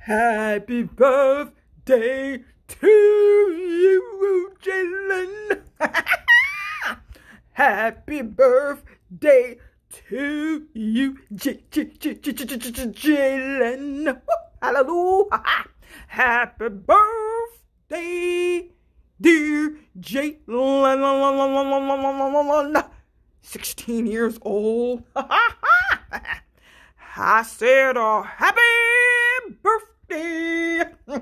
Happy birthday to you, Jalen. Happy birthday to you, Jalen. Hallelujah. Happy birthday, dear Jalen. 16 years old. I said, oh, you.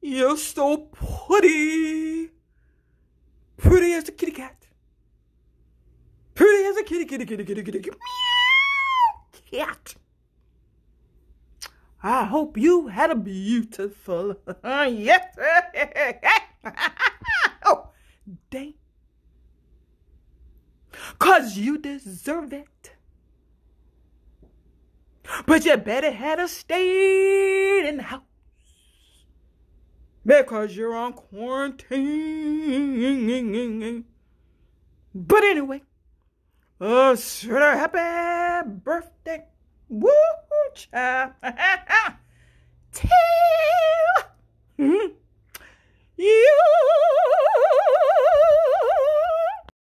You're so pretty. Pretty as a kitty cat. Pretty as a kitty, kitty, kitty, kitty, kitty, kitty. Meow. Cat. I hope you had a beautiful, yes, oh, day. Cause you deserve it. But you better had a stayed in the house. Because you're on quarantine. But anyway, a sure happy birthday. Woo! Georgia.